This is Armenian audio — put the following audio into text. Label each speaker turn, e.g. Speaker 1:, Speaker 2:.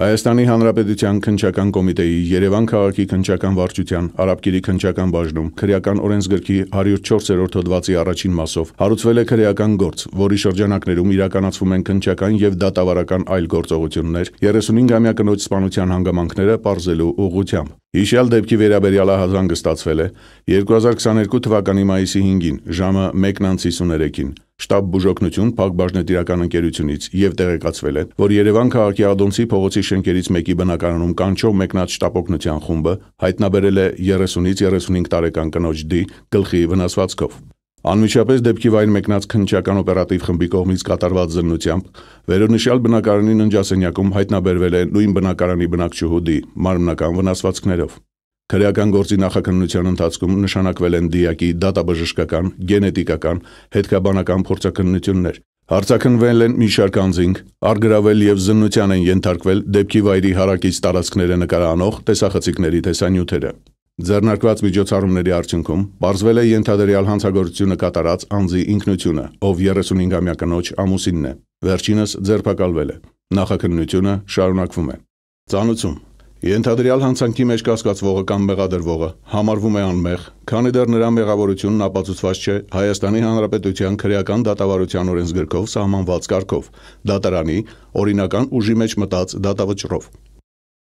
Speaker 1: Հայաստանի Հանրապետության քնչական կոմիտեի Երևան քաղաքի քնչական վարչության Արաբկիրի քնչական բաժնում քրեական օրենսգրքի 104-րդ հոդվածի առաջին մասով հարուցվել է քրեական գործ, որի շրջանակներում իրականացվում են քնչական եւ դատավարական այլ գործողություններ 35-ամյա կնոջ սպանության հանգամանքները ողջելու ուղղությամբ։ Հիշյալ դեպքի վերաբերյալ հազանգստացվել է 2022 թվականի մայիսի 5-ին ժամը 1:53-ին շտաբ բուժօգնություն Փակ բաժնետիրական ընկերությունից եւ տեղեկացվել է, որ Երևան քաղաքի Ադոնցի փողոցի շենքերից մեկի բնակարանում կանչով մեկնած շտապօգնության խումբը հայտնաբերել է 30-ից 35 տարեկան կնոջ D գլխի վնասվածքով։ Անմիջապես դեպքի վայր մեկնած քննչական օպերատիվ խմբի կողմից կատարված զննությամբ վերոնշյալ բնակարանին ընջասենյակում հայտնաբերվել է նույն բնակարանի բնակչուհու D մարմնական վնասվածքներով։ Քրեական գործի նախաքննության ընթացքում նշանակվել են դիակի դատաբժշկական, գենետիկական, հետքաբանական փորձաքննություններ։ Հարցաքննվել են մի շարք անձինք, արգրավել եւ զննության են ենթարկվել դեպքի վայրի հարակից տարածքները նկարանող տեսախցիկների տեսանյութերը։ Ձեռնարկված միջոցառումների արդյունքում ողջվել է ենթադրյալ հանցագործությունը կատարած անձի ինքնությունը, ով 35-ամյա կնոջ ամուսինն է։ Վերջինս ձերբակալվել է։ Նախաքննությունը շարունակվում է։ Ծանուցում Ենթադրյալ հանցանքի մեջ կասկածվողը կամ մեղադրվողը համարվում է անմեղ, քանի դեռ նրա մեղավորությունն ապացուցված չէ Հայաստանի Հանրապետության քրեական դատավարության օրենսգրքով սահմանված կարգով՝ դատարանի օրինական ուժի մեջ մտած դատավճռով։